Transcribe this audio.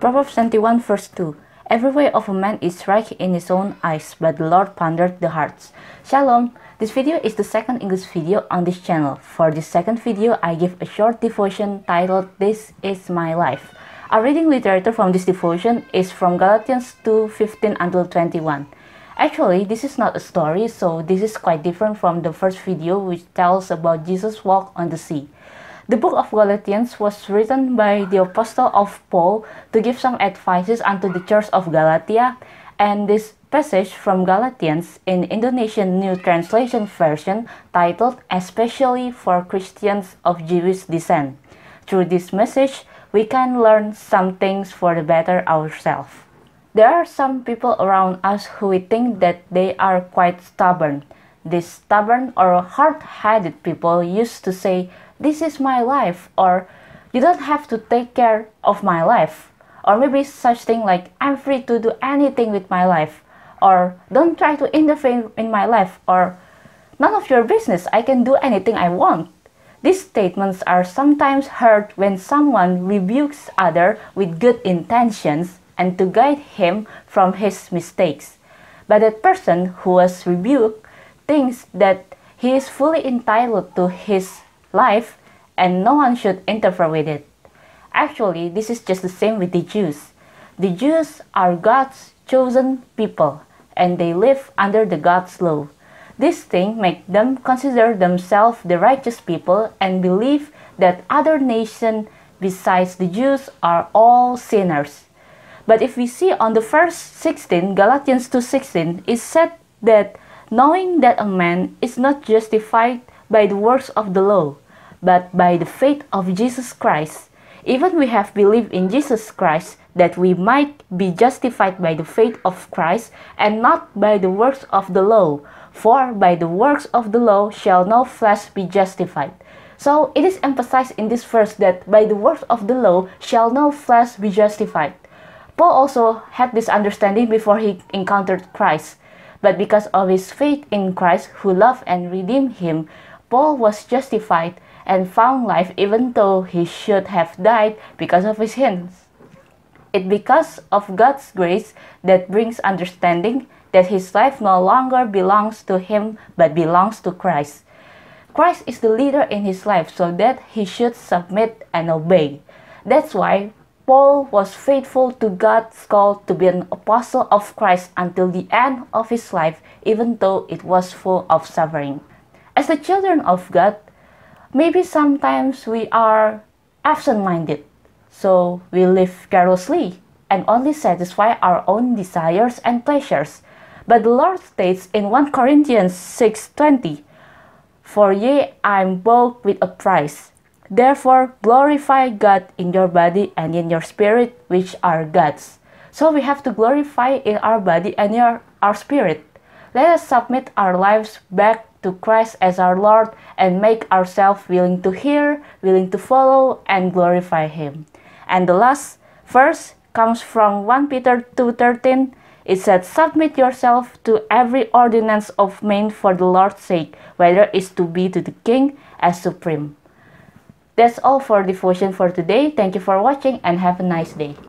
Proverbs 21 verse 2 Every way of a man is right in his own eyes, but the Lord pondered the hearts. Shalom! This video is the second English video on this channel. For this second video, I give a short devotion titled This is My Life. Our reading literature from this devotion is from Galatians 2:15 until 21. Actually, this is not a story, so this is quite different from the first video which tells about Jesus' walk on the sea. The book of Galatians was written by the apostle of Paul to give some advices unto the church of Galatia, and this passage from Galatians in Indonesian New Translation Version titled Especially for Christians of Jewish Descent. Through this message, we can learn some things for the better ourselves. There are some people around us who we think that they are quite stubborn. These stubborn or hard-headed people used to say this is my life or you don't have to take care of my life or maybe such thing like i'm free to do anything with my life or don't try to interfere in my life or none of your business i can do anything i want these statements are sometimes heard when someone rebukes other with good intentions and to guide him from his mistakes but that person who was rebuked thinks that he is fully entitled to his life, and no one should interfere with it. Actually, this is just the same with the Jews. The Jews are God's chosen people, and they live under the God's law. This thing makes them consider themselves the righteous people and believe that other nations besides the Jews are all sinners. But if we see on the first 16, Galatians 2.16, it said that knowing that a man is not justified by the works of the law, but by the faith of Jesus Christ. Even we have believed in Jesus Christ that we might be justified by the faith of Christ and not by the works of the law. For by the works of the law shall no flesh be justified. So it is emphasized in this verse that by the works of the law shall no flesh be justified. Paul also had this understanding before he encountered Christ, but because of his faith in Christ who loved and redeemed him, Paul was justified and found life even though he should have died because of his sins. It because of God's grace that brings understanding that his life no longer belongs to him but belongs to Christ. Christ is the leader in his life so that he should submit and obey. That's why Paul was faithful to God's call to be an apostle of Christ until the end of his life, even though it was full of suffering as the children of God, maybe sometimes we are absent minded, so we live carelessly and only satisfy our own desires and pleasures. But the Lord states in 1 Corinthians 6:20, For ye I am bought with a price. Therefore glorify God in your body and in your spirit, which are God's. So we have to glorify in our body and in our spirit. Let us submit our lives back to Christ as our Lord and make ourselves willing to hear, willing to follow, and glorify Him. And the last verse comes from 1 Peter 2.13. It said, Submit yourself to every ordinance of man for the Lord's sake, whether it's to be to the King as supreme. That's all for devotion for today. Thank you for watching and have a nice day.